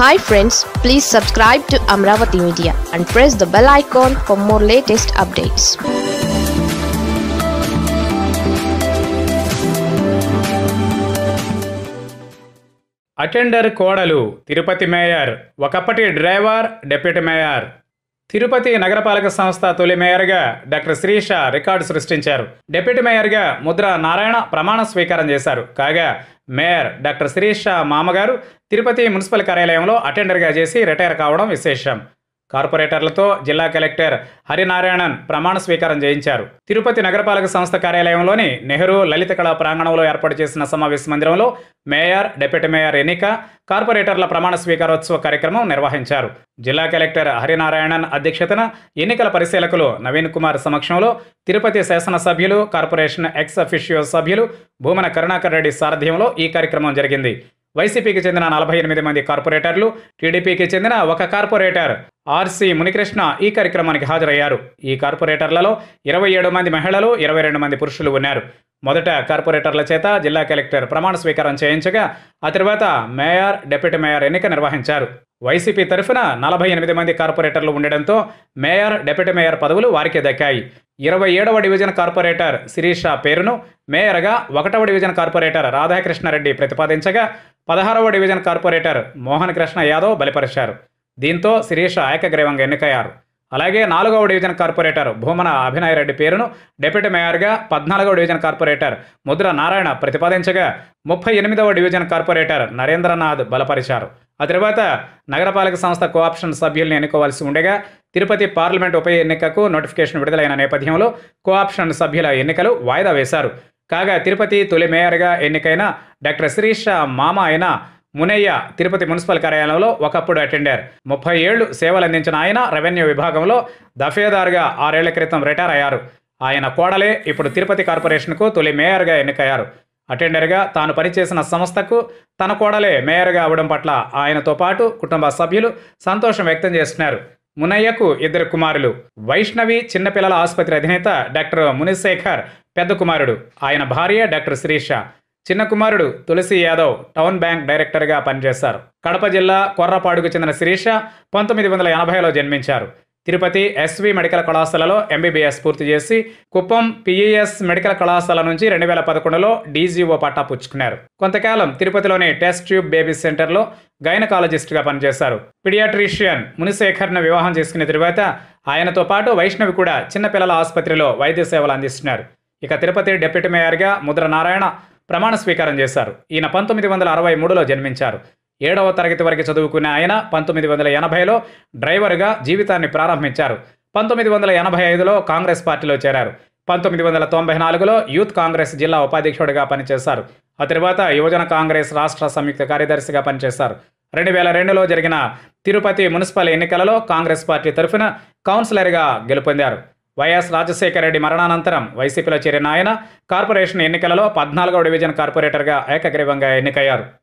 hi friends please subscribe to Amaravati media and press the bell icon for more latest updates attender కోడలు Tirupati mayor ఒకప్పటి driver deputy mayor Tirupati నగరపాలక సంస్థ తొలి మేయర్గా doctor Srisha record సృష్టించారు deputy మేయర్గా ముద్ర నారాయణ ప్రమాణ స్వీకారం చేశారు కాగా మేయర్ డాక్టర్ శ్రీష మామగారు తిరుపతి మున్సిపల్ కార్యాలయంలో అటెండర్గా చేసి రిటైర్ కావడం విశేషం కార్పొరేటర్లతో జిల్లా కలెక్టర్ హరినారాయణన్ ప్రమాణ స్వీకారం చేయించారు తిరుపతి నగరపాలక సంస్థ కార్యాలయంలోని నెహ్రూ లలిత కళా ప్రాంగణంలో ఏర్పాటు చేసిన సమావేశ మందిరంలో మేయర్ డిప్యూటీ మేయర్ ఎన్నిక కార్పొరేటర్ల ప్రమాణ స్వీకారోత్సవ కార్యక్రమం నిర్వహించారు జిల్లా కలెక్టర్ హరినారాయణన్ అధ్యక్షతన ఎన్నికల పరిశీలకులు నవీన్ కుమార్ సమక్షంలో తిరుపతి శాసనసభ్యులు కార్పొరేషన్ ఎక్స్ అఫిషియో సభ్యులు భూమన కరుణాకర్ రెడ్డి సారథ్యంలో ఈ కార్యక్రమం జరిగింది వైసీపీకి చెందిన నలభై ఎనిమిది మంది కార్పొరేటర్లు టీడీపీకి చెందిన ఒక కార్పొరేటర్ ఆర్సి మునికృష్ణ ఈ కార్యక్రమానికి హాజరయ్యారు ఈ కార్పొరేటర్లలో ఇరవై ఏడు మంది మహిళలు ఇరవై రెండు మంది పురుషులు ఉన్నారు మొదట కార్పొరేటర్ల చేత జిల్లా కలెక్టర్ ప్రమాణ స్వీకారం చేయించగా ఆ తర్వాత మేయర్ డిప్యూటీ మేయర్ ఎన్నిక నిర్వహించారు వైసీపీ తరఫున నలభై ఎనిమిది మంది కార్పొరేటర్లు ఉండడంతో మేయర్ డిప్యూటీ మేయర్ పదవులు వారికే దక్కాయి ఇరవై ఏడవ డివిజన్ కార్పొరేటర్ శిరీష పేరును మేయర్గా ఒకటవ డివిజన్ కార్పొరేటర్ రాధాకృష్ణారెడ్డి ప్రతిపాదించగా పదహారవ డివిజన్ కార్పొరేటర్ మోహన్ కృష్ణ యాదవ్ బలిపరిచారు దీంతో శిరీష ఏకగ్రీవంగా ఎన్నికయ్యారు అలాగే నాలుగవ డివిజన్ కార్పొరేటర్ భూమన అభినయ్ రెడ్డి పేరును డిప్యూటీ మేయర్గా పద్నాలుగవ డివిజన్ కార్పొరేటర్ ముద్ర నారాయణ ప్రతిపాదించగా ముప్పై ఎనిమిదవ డివిజన్ కార్పొరేటర్ నరేంద్రనాథ్ బలపరిచారు ఆ తర్వాత నగరపాలక సంస్థ కోఆప్షన్ సభ్యుల్ని ఎన్నుకోవాల్సి ఉండగా తిరుపతి పార్లమెంట్ ఉప ఎన్నికకు నోటిఫికేషన్ విడుదలైన నేపథ్యంలో కోఆప్షన్ సభ్యుల ఎన్నికలు వాయిదా వేశారు కాగా తిరుపతి తొలి మేయర్గా ఎన్నికైన డాక్టర్ శిరీష మామ అయిన మునయ్య తిరుపతి మున్సిపల్ కార్యాలయంలో ఒకప్పుడు అటెండర్ ముప్పై ఏళ్లు సేవలందించిన ఆయన రెవెన్యూ విభాగంలో దఫేదారుగా ఆరేళ్ల క్రితం రిటైర్ అయ్యారు ఆయన కోడలే ఇప్పుడు తిరుపతి కార్పొరేషన్కు తొలి మేయర్గా ఎన్నికయ్యారు అటెండర్గా తాను పనిచేసిన సంస్థకు తన కోడలే మేయర్గా అవ్వడం పట్ల ఆయనతో పాటు కుటుంబ సభ్యులు సంతోషం వ్యక్తం చేస్తున్నారు మునయ్యకు ఇద్దరు కుమారులు వైష్ణవి చిన్నపిల్లల ఆసుపత్రి అధినేత డాక్టర్ మునిశేఖర్ పెద్ద కుమారుడు ఆయన భార్య డాక్టర్ శిరీష చిన్న కుమారుడు తులసి యాదవ్ టౌన్ బ్యాంక్ డైరెక్టర్గా పనిచేస్తారు కడప జిల్లా కొర్రపాడుకు చెందిన శిరీష పంతొమ్మిది వందల ఎనభైలో జన్మించారు తిరుపతి ఎస్వి మెడికల్ కళాశాలలో ఎంబీబీఎస్ పూర్తి చేసి కుప్పం పిఈఎస్ e మెడికల్ కళాశాల నుంచి రెండు వేల పదకొండులో డీజీఓ పట్టా పుచ్చుకున్నారు కొంతకాలం తిరుపతిలోని టెస్ట్ ట్యూబ్ బేబీ సెంటర్లో గైనకాలజిస్ట్గా పనిచేశారు పిడియాట్రిషియన్ మునిశేఖర్ను వివాహం చేసుకున్న తరువాత ఆయనతో పాటు వైష్ణవి కూడా చిన్నపిల్లల ఆసుపత్రిలో వైద్య సేవలు అందిస్తున్నారు ఇక తిరుపతి డిప్యూటీ మేయర్గా ముద్ర నారాయణ ప్రమాణ స్వీకారం చేశారు ఈయన పంతొమ్మిది వందల అరవై మూడులో జన్మించారు ఏడవ తరగతి వరకు చదువుకునే ఆయన పంతొమ్మిది వందల ఎనభైలో డ్రైవర్గా జీవితాన్ని ప్రారంభించారు పంతొమ్మిది వందల ఎనభై ఐదులో కాంగ్రెస్ పార్టీలో చేరారు పంతొమ్మిది వందల తొంభై నాలుగులో యూత్ కాంగ్రెస్ జిల్లా ఉపాధ్యక్షుడిగా పనిచేశారు ఆ తర్వాత యువజన కాంగ్రెస్ రాష్ట్ర సంయుక్త కార్యదర్శిగా పనిచేశారు రెండు వేల రెండులో జరిగిన తిరుపతి మున్సిపల్ ఎన్నికలలో కాంగ్రెస్ పార్టీ తరఫున కౌన్సిలర్గా గెలుపొందారు వైఎస్ రాజశేఖర రెడ్డి మరణానంతరం వైసీపీలో చేరిన ఆయన కార్పొరేషన్ ఎన్నికలలో పద్నాలుగో డివిజన్ కార్పొరేటర్గా ఏకగ్రీవంగా ఎన్నికయ్యారు